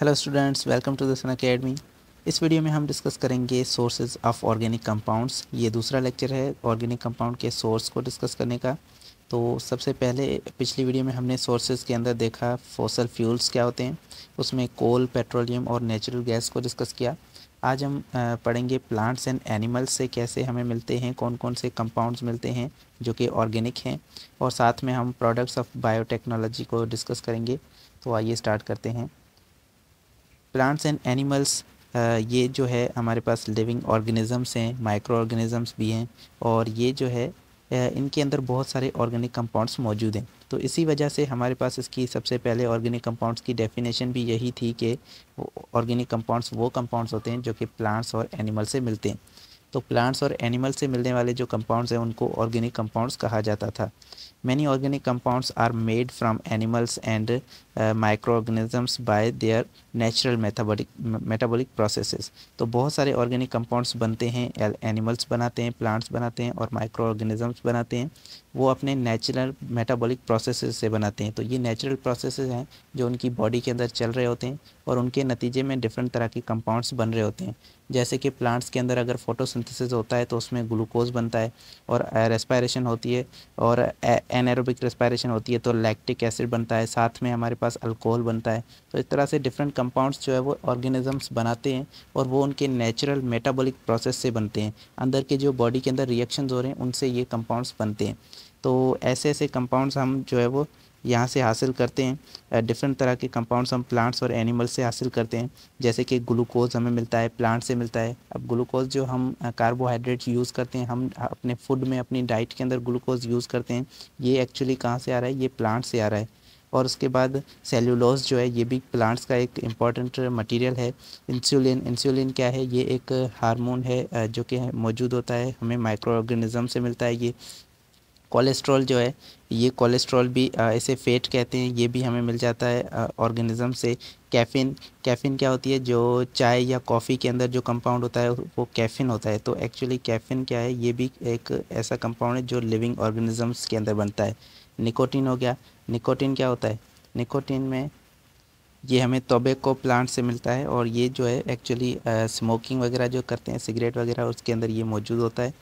hello students welcome to दसन academy इस video में हम डिस्कस करेंगे सोर्सेज ऑफ ऑर्गेनिक कंपाउंड्स ये दूसरा लेक्चर है ऑर्गेनिक कंपाउंड के सोर्स को डिस्कस करने का तो सबसे पहले पिछली वीडियो में हमने सोर्सेज के अंदर देखा फोसल फ्यूल्स क्या होते हैं उसमें कोल पेट्रोलियम और नेचुरल गैस को डिस्कस किया आज हम पढ़ेंगे प्लांट्स एंड एनिमल्स से कैसे हमें मिलते हैं कौन कौन से कंपाउंड्स मिलते हैं जो कि ऑर्गेनिक हैं और साथ में हम प्रोडक्ट्स ऑफ बायोटेक्नोलॉजी को डिस्कस करेंगे तो आइए स्टार्ट करते हैं प्लांट्स एंड एनिमल्स ये जो है हमारे पास लिविंग ऑर्गेनिज़म्स हैं माइक्रो ऑर्गेनिज़म्स भी हैं और ये जो है इनके अंदर बहुत सारे ऑर्गेनिक कंपाउंड्स मौजूद हैं तो इसी वजह से हमारे पास इसकी सबसे पहले ऑर्गेनिक कंपाउंड्स की डेफिनेशन भी यही थी कि ऑर्गेनिक कंपाउंड्स वो कंपाउंड्स होते हैं जो कि प्लांट्स और एनिमल से मिलते हैं तो प्लांट्स और एनिमल से मिलने वाले जो कंपाउंड्स हैं उनको ऑर्गेनिक कंपाउंड्स कहा जाता था many organic compounds are made from animals and micro organisms by their natural metabolic metabolic processes तो बहुत सारे ऑर्गेनिक कंपाउंड्स बनते हैं एनिमल्स बनाते हैं प्लांट्स बनाते हैं और माइक्रो ऑर्गेनिजम्स बनाते हैं वो अपने नेचुरल मेटाबॉलिक प्रोसेसेस से बनाते हैं तो ये नेचुरल प्रोसेसेस हैं जो उनकी बॉडी के अंदर चल रहे होते हैं और उनके नतीजे में डिफरेंट तरह के कंपाउंड्स बन रहे होते हैं जैसे कि प्लांट्स के अंदर अगर फोटोसिंथेसिस होता है तो उसमें ग्लूकोज बनता है और रेस्पायरेशन होती है और एनारोबिक रेस्पायरेशन होती है तो लैक्टिक एसिड बनता है साथ में हमारे पास अल्कोहल बनता है तो इस तरह से डिफरेंट कंपाउंड्स जो है वो ऑर्गेनिजम्स बनाते हैं और वो उनके नेचुरल मेटाबोलिक प्रोसेस से बनते हैं अंदर के जो बॉडी के अंदर रिएक्शन हो रहे हैं उनसे ये कंपाउंड्स बनते हैं तो ऐसे ऐसे कंपाउंड्स हम जो है वो यहाँ से हासिल करते हैं डिफरेंट तरह के कंपाउंड्स हम प्लांट्स और एनिमल्स से हासिल करते हैं जैसे कि ग्लूकोज हमें मिलता है प्लांट से मिलता है अब ग्लूकोज जो हम कार्बोहाइड्रेट यूज़ करते हैं हम अपने फूड में अपनी डाइट के अंदर ग्लूकोज यूज़ करते हैं ये एक्चुअली कहाँ से आ रहा है ये प्लांट से आ रहा है और उसके बाद सेल्यूलोज जो है ये भी प्लांट्स का एक इम्पॉर्टेंट मटेरियल है इंसुलिन इंसुलिन क्या है ये एक हार्मोन है जो कि मौजूद होता है हमें माइक्रो ऑर्गेनिज़म से मिलता है ये कोलेस्ट्रॉल जो है ये कोलेस्ट्रॉल भी ऐसे फेट कहते हैं ये भी हमें मिल जाता है ऑर्गेनिज़म से कैफ़िन कैफ़िन क्या होती है जो चाय या कॉफ़ी के अंदर जो कंपाउंड होता है वो कैफ़िन होता है तो एक्चुअली कैफ़िन क्या है ये भी एक ऐसा कंपाउंड है जो लिविंग ऑर्गेनिज़म्स के अंदर बनता है निकोटीन हो गया निकोटीन क्या होता है निकोटीन में ये हमें तोबेको प्लांट से मिलता है और ये जो है एक्चुअली स्मोकिंग वगैरह जो करते हैं सिगरेट वगैरह उसके अंदर ये मौजूद होता है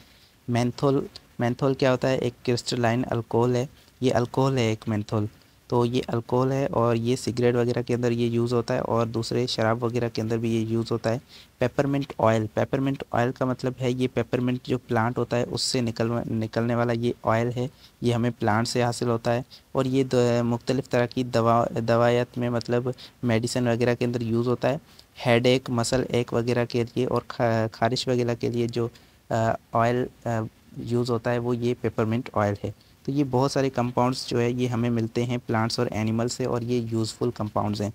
मैंथोल मैंथोल क्या होता है एक क्रिस्टलाइन अल्कोहल है ये अल्कोहल है एक मैंथोल तो ये अल्कोहल है और ये सिगरेट वगैरह के अंदर ये यूज़ होता है और दूसरे शराब वगैरह के अंदर भी ये यूज़ होता है पेपरमेंट ऑयल पेपरमेंट ऑयल का मतलब है ये पेपरमेंट जो प्लांट होता है उससे निकल निकलने वाला ये ऑयल है ये हमें प्लांट से हासिल होता है और ये मुख्तलिफ़ तरह की दवा दवायात में मतलब मेडिसिन वगैरह के अंदर यूज़ होता है हेड एक मसल एक वगैरह के लिए और खा, खारिश वगैरह के लिए जो ऑयल यूज़ होता है वो ये पेपरमेंट ऑयल है तो ये बहुत सारे कंपाउंड्स जो है ये हमें मिलते हैं प्लांट्स और एनिमल से और ये यूज़फुल कंपाउंड्स हैं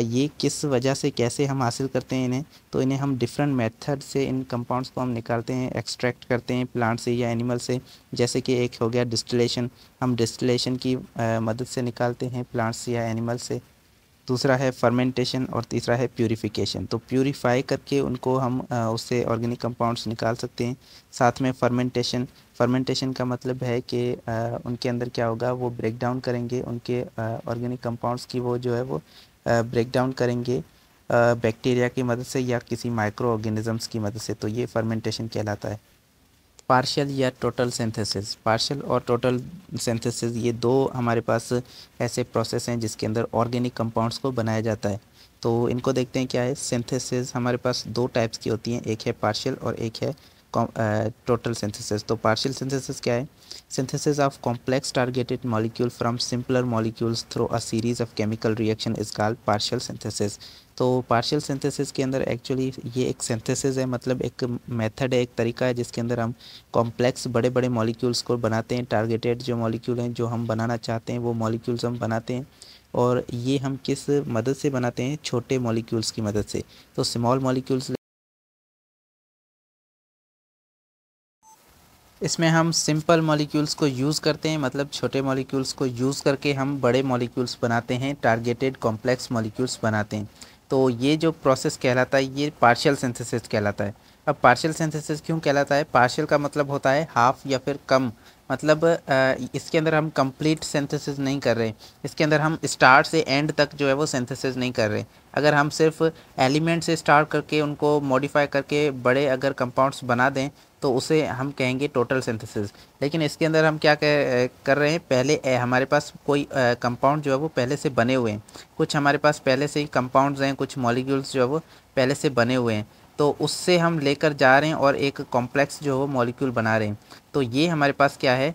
ये किस वजह से कैसे हम हासिल करते हैं इन्हें तो इन्हें हम डिफरेंट मेथड से इन कंपाउंड्स को हम निकालते हैं एक्सट्रैक्ट करते हैं प्लांट से या एनिमल से जैसे कि एक हो गया डिस्टिलेशन हम डिस्टिलेशन की आ, मदद से निकालते हैं प्लांट्स या एनिमल से दूसरा है फर्मेंटेशन और तीसरा है प्योरीफिकेशन तो प्योरीफाई करके उनको हम उससे ऑर्गेनिक कंपाउंड्स निकाल सकते हैं साथ में फर्मेंटेशन फर्मेंटेशन का मतलब है कि उनके अंदर क्या होगा वो ब्रेक डाउन करेंगे उनके ऑर्गेनिक कंपाउंड्स की वो जो है वो ब्रेक डाउन करेंगे बैक्टीरिया की मदद से या किसी माइक्रो ऑर्गेनिज़म्स की मदद से तो ये फर्मेंटेशन कहलाता है पार्शियल या टोटल सिंथेसिस पार्शियल और टोटल सिंथेसिस ये दो हमारे पास ऐसे प्रोसेस हैं जिसके अंदर ऑर्गेनिक कंपाउंड्स को बनाया जाता है तो इनको देखते हैं क्या है सिंथेसिस हमारे पास दो टाइप्स की होती हैं एक है पार्शियल और एक है टोटल सिंथेसिस तो पार्शियल सिंथेसिस क्या है synthesis of complex targeted molecule from simpler molecules through a series of chemical reaction is called partial synthesis तो पार्शियल सिंथेसिस के अंदर एक्चुअली ये एक सिंथेसिस है मतलब एक मेथड है एक तरीका है जिसके अंदर हम कॉम्प्लेक्स बड़े बड़े मॉलिक्यूल्स को बनाते हैं टारगेटेड जो मॉलिक्यूल हैं जो हम बनाना चाहते हैं वो मॉलिक्यूल्स हम बनाते हैं और ये हम किस मदद से बनाते हैं छोटे मॉलिक्यूल्स की मदद से तो स्मॉल मॉलिक्यूल्स इसमें हम सिंपल मॉलिक्यूल्स को यूज़ करते हैं मतलब छोटे मॉलिक्यूल्स को यूज़ करके हम बड़े मॉलिक्यूल्स बनाते हैं टारगेटेड कॉम्प्लेक्स मॉलिक्यूल्स बनाते हैं तो ये जो प्रोसेस कहलाता है ये पार्शियल सिंथेसिस कहलाता है अब पार्शियल सिंथेसिस क्यों कहलाता है पार्शियल का मतलब होता है हाफ़ या फिर कम मतलब इसके अंदर हम कंप्लीट सिंथेसिस नहीं कर रहे इसके अंदर हम स्टार्ट से एंड तक जो है वो सिंथेसिस नहीं कर रहे अगर हम सिर्फ एलिमेंट से स्टार्ट करके उनको मॉडिफाई करके बड़े अगर कंपाउंड्स बना दें तो उसे हम कहेंगे टोटल सिंथेसिस लेकिन इसके अंदर हम क्या कर रहे हैं पहले हमारे पास कोई कंपाउंड जो है वो पहले से बने हुए हैं कुछ हमारे पास पहले से ही कंपाउंड्स हैं कुछ मॉलिक्यूल्स जो है वो पहले से बने हुए हैं तो उससे हम लेकर जा रहे हैं और एक कॉम्प्लेक्स जो है मॉलिक्यूल बना रहे हैं तो ये हमारे पास क्या है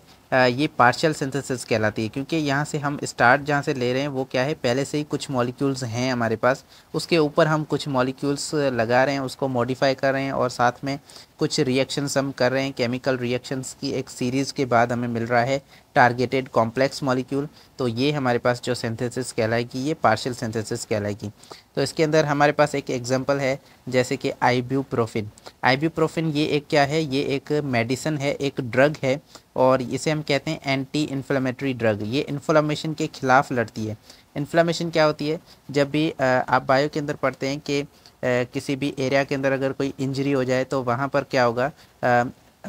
ये पार्शियल सिंथेसिस कहलाती है क्योंकि यहाँ से हम स्टार्ट जहाँ से ले रहे हैं वो क्या है पहले से ही कुछ मॉलिक्यूल्स हैं हमारे पास उसके ऊपर हम कुछ मॉलिक्यूल्स लगा रहे हैं उसको मॉडिफाई कर रहे हैं और साथ में कुछ रिएक्शंस हम कर रहे हैं केमिकल रिएक्शंस की एक सीरीज़ के बाद हमें मिल रहा है टारगेटेड कॉम्प्लेक्स मॉलिक्यूल तो ये हमारे पास जो सेंथेसिस कहलाएगी ये पार्शियल सेंथेसिस कहलाएगी तो इसके अंदर हमारे पास एक एग्जांपल है जैसे कि आईब्यूप्रोफिन आईब्यूप्रोफिन ये एक क्या है ये एक मेडिसन है एक ड्रग है और इसे हम कहते हैं एंटी इन्फ्लामेटरी ड्रग ये इन्फ्लामेशन के खिलाफ लड़ती है इन्फ्लामेशन क्या होती है जब भी आप बायो के अंदर पढ़ते हैं कि किसी भी एरिया के अंदर अगर कोई इंजरी हो जाए तो वहाँ पर क्या होगा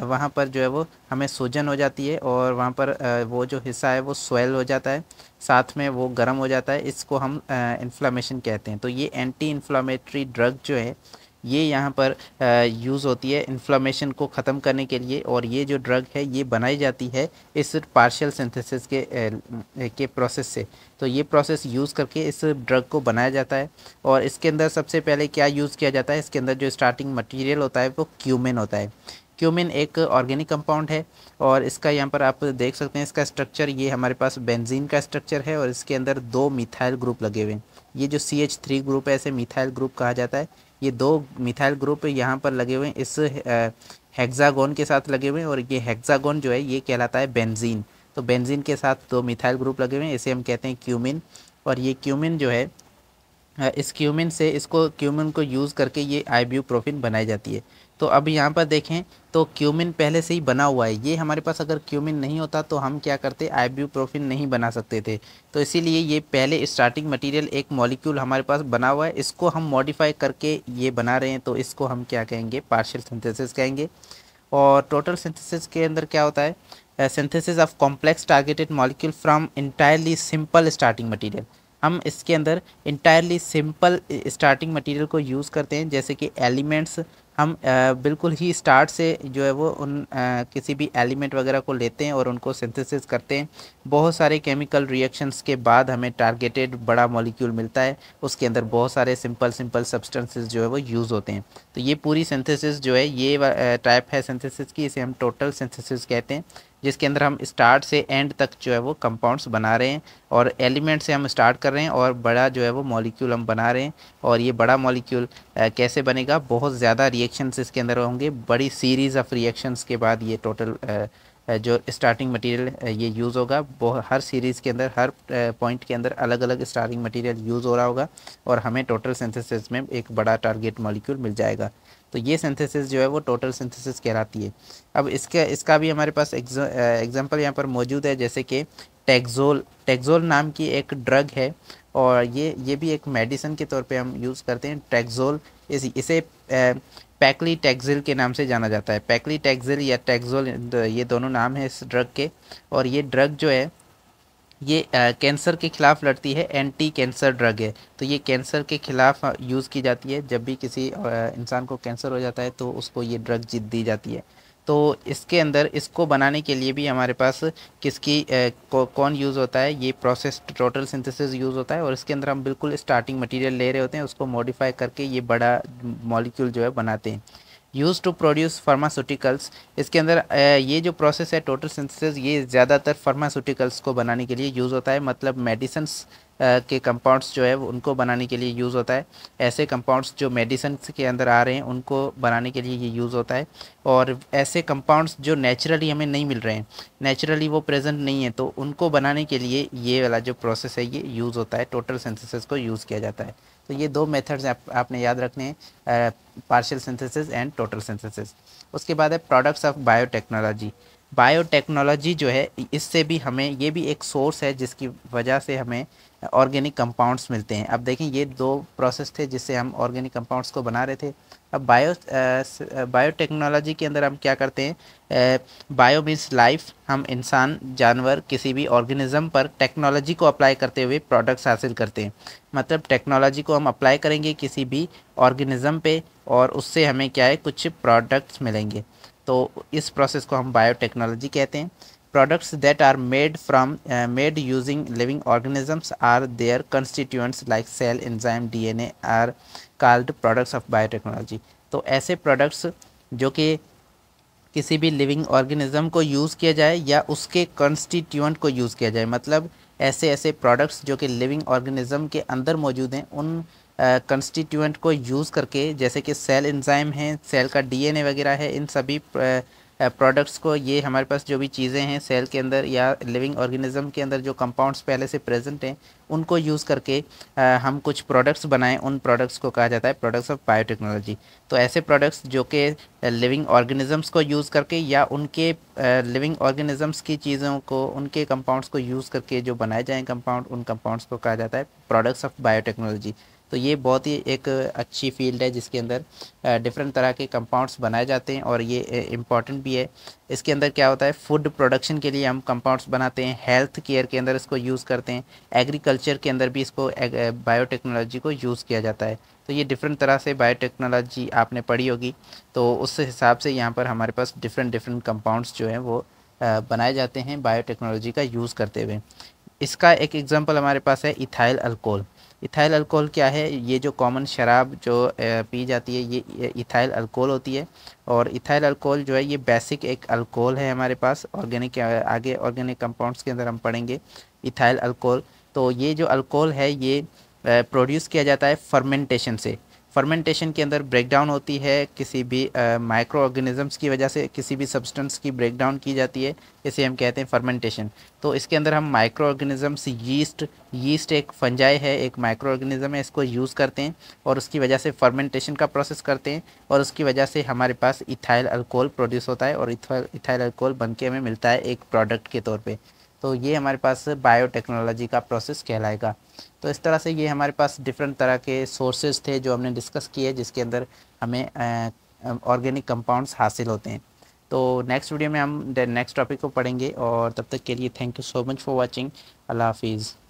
वहाँ पर जो है वो हमें सूजन हो जाती है और वहाँ पर वो जो हिस्सा है वो स्वेल हो जाता है साथ में वो गर्म हो जाता है इसको हम इन्फ्लामेशन कहते हैं तो ये एंटी इन्फ्लामेटरी ड्रग जो है ये यहाँ पर यूज़ होती है इन्फ्लामेशन को ख़त्म करने के लिए और ये जो ड्रग है ये बनाई जाती है इस पार्शियल सिंथेसिस के के प्रोसेस से तो ये प्रोसेस यूज़ करके इस ड्रग को बनाया जाता है और इसके अंदर सबसे पहले क्या यूज़ किया जाता है इसके अंदर जो स्टार्टिंग मटेरियल होता है वो क्यूमेन होता है क्यूमिन एक ऑर्गेनिक कंपाउंड है और इसका यहाँ पर आप देख सकते हैं इसका स्ट्रक्चर ये हमारे पास बेंजीन का स्ट्रक्चर है और इसके अंदर दो मिथाइल ग्रुप लगे हुए हैं ये जो सी एच थ्री ग्रुप है ऐसे मिथाइल ग्रुप कहा जाता है ये दो मिथाइल ग्रुप यहाँ पर लगे हुए हैं इस हेक्सागोन के साथ लगे हुए हैं और ये हेक्सागोन जो है ये कहलाता है बेंजीन तो बेंजीन के साथ दो मिथाइल ग्रुप लगे हुए हैं इसे हम कहते हैं क्यूमिन और ये क्यूमिन जो है इस क्यूमिन से इसको क्यूमिन को यूज़ करके ये आई बनाई जाती है तो अब यहाँ पर देखें तो क्यूमिन पहले से ही बना हुआ है ये हमारे पास अगर क्यूमिन नहीं होता तो हम क्या करते आइब्यूप्रोफिन नहीं बना सकते थे तो इसीलिए ये पहले स्टार्टिंग मटेरियल एक मॉलिक्यूल हमारे पास बना हुआ है इसको हम मॉडिफाई करके ये बना रहे हैं तो इसको हम क्या कहेंगे पार्शियल सिंथेसिस कहेंगे और टोटल सिंथेसिस के अंदर क्या होता है synthesis of complex targeted molecule from entirely simple starting material हम इसके अंदर इंटायरली सिंपल स्टार्टिंग मटेरियल को यूज़ करते हैं जैसे कि एलिमेंट्स हम बिल्कुल ही स्टार्ट से जो है वो उन किसी भी एलिमेंट वगैरह को लेते हैं और उनको सिंथेसिस करते हैं बहुत सारे केमिकल रिएक्शंस के बाद हमें टारगेटेड बड़ा मॉलिक्यूल मिलता है उसके अंदर बहुत सारे सिंपल सिंपल सब्सटेंसेस जो है वो यूज़ होते हैं तो ये पूरी सिंथेसिस जो है ये टाइप है सिंथेसिस की इसे हम टोटल सिंथेसिस कहते हैं जिसके अंदर हम स्टार्ट से एंड तक जो है वो कंपाउंड्स बना रहे हैं और एलिमेंट से हम स्टार्ट कर रहे हैं और बड़ा जो है वो मॉलिक्यूल हम बना रहे हैं और ये बड़ा मॉलिक्यूल कैसे बनेगा बहुत ज़्यादा रिएक्शंस इसके अंदर होंगे बड़ी सीरीज़ ऑफ रिएक्शंस के बाद ये टोटल जो स्टार्टिंग मटेरियल ये यूज़ होगा वो हर सीरीज़ के अंदर हर पॉइंट के अंदर अलग अलग स्टार्टिंग मटेरियल यूज़ हो रहा होगा और हमें टोटल सिंथेसिस में एक बड़ा टारगेट मॉलिक्यूल मिल जाएगा तो ये सिंथेसिस जो है वो टोटल सिंथेसिस कहलाती है अब इसका इसका भी हमारे पास एग्जाम्पल यहाँ पर मौजूद है जैसे कि टेक्जोल टेक्जोल नाम की एक ड्रग है और ये ये भी एक मेडिसिन के तौर पे हम यूज़ करते हैं टेक्जोल इस इसे पैकली टैक्सिल के नाम से जाना जाता है पैकली टैक्सिल या टैक्सोल ये दोनों नाम है इस ड्रग के और ये ड्रग जो है ये कैंसर के खिलाफ लड़ती है एंटी कैंसर ड्रग है तो ये कैंसर के खिलाफ यूज़ की जाती है जब भी किसी इंसान को कैंसर हो जाता है तो उसको ये ड्रग जीत दी जाती है तो इसके अंदर इसको बनाने के लिए भी हमारे पास किसकी कौ, कौन यूज़ होता है ये प्रोसेस टोटल सिंथेसिस यूज़ होता है और इसके अंदर हम बिल्कुल स्टार्टिंग मटेरियल ले रहे होते हैं उसको मॉडिफाई करके ये बड़ा मॉलिक्यूल जो है बनाते हैं यूज़ टू प्रोड्यूस फार्मास्यूटिकल्स इसके अंदर ये जो प्रोसेस है टोटल सिंथेसिस ये ज़्यादातर फार्मास्यूटिकल्स को बनाने के लिए यूज़ होता है मतलब मेडिसन्स के कंपाउंड्स जो है उनको बनाने के लिए यूज़ होता है ऐसे कंपाउंड्स जो मेडिसन के अंदर आ रहे हैं उनको बनाने के लिए ये यूज़ होता है और ऐसे कंपाउंड्स जो नेचुरली हमें नहीं मिल रहे हैं नेचुरली वो प्रेजेंट नहीं है तो उनको बनाने के लिए ये वाला जो प्रोसेस है ये यूज़ होता है टोटल सिंथेसिस को यूज़ किया जाता है तो ये दो मेथड्स आप, आपने याद रखने हैं partial synthesis and total synthesis उसके बाद है प्रोडक्ट्स ऑफ बायोटेक्नोलॉजी बायोटेक्नोलॉजी जो है इससे भी हमें ये भी एक सोर्स है जिसकी वजह से हमें ऑर्गेनिक कंपाउंड्स मिलते हैं अब देखें ये दो प्रोसेस थे जिससे हम ऑर्गेनिक कंपाउंड्स को बना रहे थे अब बायो बायोटेक्नोलॉजी के अंदर हम क्या करते हैं बायो मीन्स लाइफ हम इंसान जानवर किसी भी ऑर्गेनिज़म पर टेक्नोलॉजी को अप्लाई करते हुए प्रोडक्ट्स हासिल करते हैं मतलब टेक्नोलॉजी को हम अप्लाई करेंगे किसी भी ऑर्गेनिज़म पे और उससे हमें क्या है कुछ प्रोडक्ट्स मिलेंगे तो इस प्रोसेस को हम बायोटेक्नोलॉजी कहते हैं products that are made from made using living organisms or their constituents like cell enzyme DNA are called products of biotechnology तो ऐसे प्रोडक्ट्स जो कि किसी भी लिविंग ऑर्गेनिज्म को यूज़ किया जाए या उसके कंस्टिट्यूएंट को यूज़ किया जाए मतलब ऐसे ऐसे प्रोडक्ट्स जो कि लिविंग ऑर्गेनिज्म के अंदर मौजूद हैं उन कंस्टिट्यूएंट को यूज़ करके जैसे कि सेल इंजाइम हैं सेल का डीएनए वगैरह है इन सभी प्रोडक्ट्स को ये हमारे पास जो भी चीज़ें हैं सेल के अंदर या लिविंग ऑर्गेनिज्म के अंदर जो कंपाउंड्स पहले से प्रेजेंट हैं उनको यूज़ करके आ, हम कुछ प्रोडक्ट्स बनाएं उन प्रोडक्ट्स को कहा जाता है प्रोडक्ट्स ऑफ बायोटेक्नोलॉजी तो ऐसे प्रोडक्ट्स जो कि लिविंग ऑर्गेनिजम्स को यूज़ करके या उनके लिविंग ऑर्गेनिजम्स की चीज़ों को उनके कंपाउंड्स को यूज़ करके जो बनाए जाएँ कंपाउंड उन कंपाउंड्स को कहा जाता है प्रोडक्ट्स ऑफ बायोटेक्नोलॉजी तो ये बहुत ही एक अच्छी फील्ड है जिसके अंदर डिफरेंट तरह के कंपाउंड्स बनाए जाते हैं और ये इम्पॉर्टेंट भी है इसके अंदर क्या होता है फूड प्रोडक्शन के लिए हम कंपाउंड्स बनाते हैं हेल्थ केयर के अंदर इसको यूज़ करते हैं एग्रीकल्चर के अंदर भी इसको बायोटेक्नोलॉजी को यूज़ किया जाता है तो ये डिफरेंट तरह से बायोटेक्नोलॉजी आपने पढ़ी होगी तो उस हिसाब से यहाँ पर हमारे पास डिफरेंट डिफरेंट कंपाउंड्स जो हैं वो बनाए जाते हैं बायोटेक्नोलॉजी का यूज़ करते हुए इसका एक एग्ज़ाम्पल हमारे पास है इथाइल अल्कोहल इथाइल अल्कोहल क्या है ये जो कॉमन शराब जो पी जाती है ये इथाइल अल्कोहल होती है और इथाइल अल्कोहल जो है ये बेसिक एक अल्कोहल है हमारे पास ऑर्गेनिक आगे ऑर्गेनिक कंपाउंड्स के अंदर हम पढ़ेंगे इथाइल अल्कोहल तो ये जो अल्कोहल है ये प्रोड्यूस किया जाता है फर्मेंटेशन से फर्मेंटेशन के अंदर ब्रेकडाउन होती है किसी भी माइक्रो ऑर्गेनिजम्स की वजह से किसी भी सब्सटेंस की ब्रेकडाउन की जाती है इसे हम कहते हैं फर्मेंटेशन तो इसके अंदर हम माइक्रो ऑर्गेनिजम्स यीस्ट यीस्ट एक फंजाई है एक माइक्रो ऑर्गेनिज्म है इसको यूज़ करते हैं और उसकी वजह से फर्मेंटेशन का प्रोसेस करते हैं और उसकी वजह से हमारे पास इथाइल अल्कोहल प्रोड्यूस होता है और इथाइल अल्कोहल बन हमें मिलता है एक प्रोडक्ट के तौर पर तो ये हमारे पास बायोटेक्नोलॉजी का प्रोसेस कहलाएगा तो इस तरह से ये हमारे पास डिफरेंट तरह के सोर्सेज थे जो हमने डिस्कस किए जिसके अंदर हमें ऑर्गेनिक कंपाउंड्स हासिल होते हैं तो नेक्स्ट वीडियो में हम नेक्स्ट टॉपिक को पढ़ेंगे और तब तक के लिए thank you so much for watching अल्लाह हाफिज़